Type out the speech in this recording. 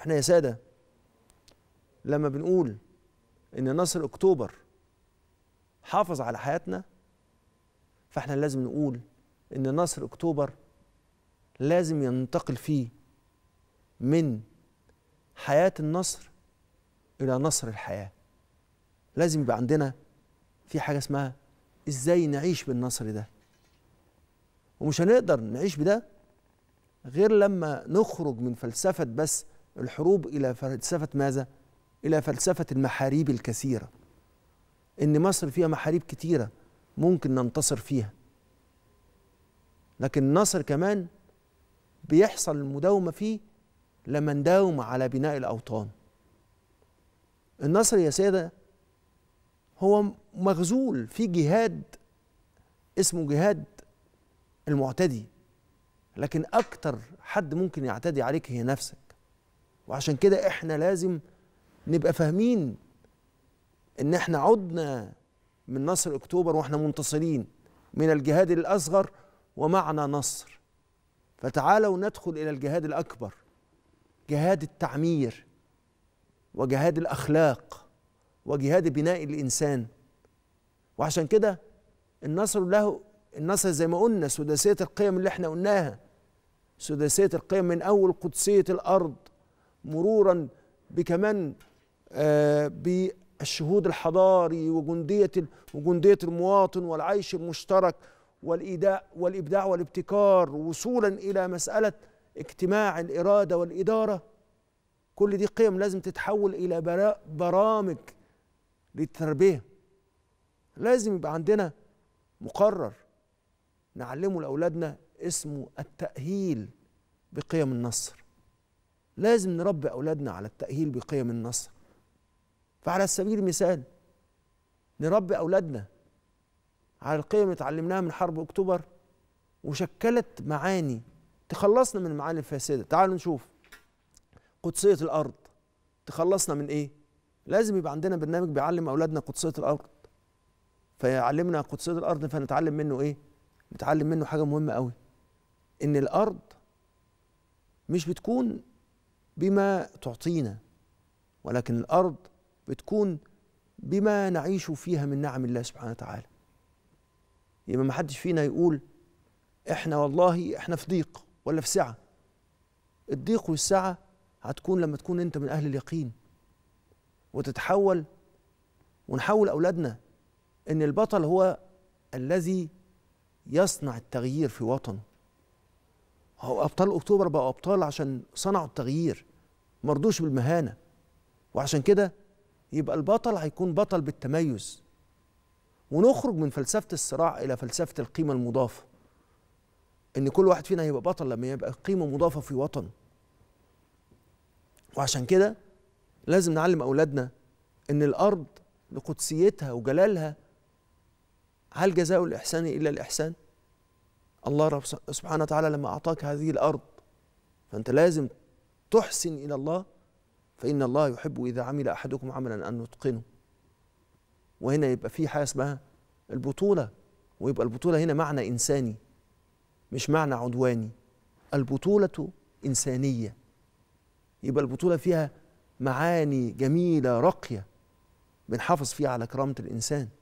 احنا يا ساده لما بنقول ان نصر اكتوبر حافظ على حياتنا فاحنا لازم نقول ان نصر اكتوبر لازم ينتقل فيه من حياه النصر الى نصر الحياه لازم يبقى عندنا في حاجه اسمها ازاي نعيش بالنصر ده ومش هنقدر نعيش بده غير لما نخرج من فلسفه بس الحروب إلى فلسفة ماذا؟ إلى فلسفة المحاريب الكثيرة إن مصر فيها محاريب كثيره ممكن ننتصر فيها لكن النصر كمان بيحصل المداومة فيه لما نداوم على بناء الأوطان النصر يا سادة هو مغزول في جهاد اسمه جهاد المعتدي لكن أكتر حد ممكن يعتدي عليك هي نفسك وعشان كده احنا لازم نبقى فاهمين ان احنا عدنا من نصر اكتوبر واحنا منتصرين من الجهاد الاصغر ومعنا نصر فتعالوا ندخل الى الجهاد الاكبر جهاد التعمير وجهاد الاخلاق وجهاد بناء الانسان وعشان كده النصر له النصر زي ما قلنا سداسيه القيم اللي احنا قلناها سداسيه القيم من اول قدسيه الارض مرورا بكمان آه، بالشهود الحضاري وجندية وجندية المواطن والعيش المشترك والإيداء والإبداع والابتكار وصولا إلى مسألة اجتماع الإرادة والإدارة كل دي قيم لازم تتحول إلى برامج للتربية لازم يبقى عندنا مقرر نعلمه لأولادنا اسمه التأهيل بقيم النصر لازم نربي أولادنا على التأهيل بقيم النصر فعلى سبيل المثال نربي أولادنا على القيم اللي اتعلمناها من حرب أكتوبر وشكلت معاني تخلصنا من المعاني الفاسدة تعالوا نشوف قدسية الأرض تخلصنا من إيه؟ لازم يبقى عندنا برنامج بيعلم أولادنا قدسية الأرض فيعلمنا قدسية الأرض فنتعلم منه إيه؟ نتعلم منه حاجة مهمة قوي إن الأرض مش بتكون بما تعطينا ولكن الارض بتكون بما نعيش فيها من نعم الله سبحانه وتعالى يبقى ما حدش فينا يقول احنا والله احنا في ضيق ولا في سعه الضيق والسعه هتكون لما تكون انت من اهل اليقين وتتحول ونحول اولادنا ان البطل هو الذي يصنع التغيير في وطنه هو ابطال اكتوبر بقوا ابطال عشان صنعوا التغيير ما رضوش بالمهانه وعشان كده يبقى البطل هيكون بطل بالتميز ونخرج من فلسفه الصراع الى فلسفه القيمه المضافه ان كل واحد فينا هيبقى بطل لما يبقى قيمه مضافه في وطنه وعشان كده لازم نعلم اولادنا ان الارض لقدسيتها وجلالها هل جزاء الاحسان الا الاحسان الله رب سبحانه وتعالى لما أعطاك هذه الأرض فأنت لازم تحسن إلى الله فإن الله يحب إذا عمل أحدكم عملا أن نتقنه وهنا يبقى في حاجة اسمها البطولة ويبقى البطولة هنا معنى إنساني مش معنى عدواني البطولة إنسانية يبقى البطولة فيها معاني جميلة راقية بنحافظ فيها على كرامة الإنسان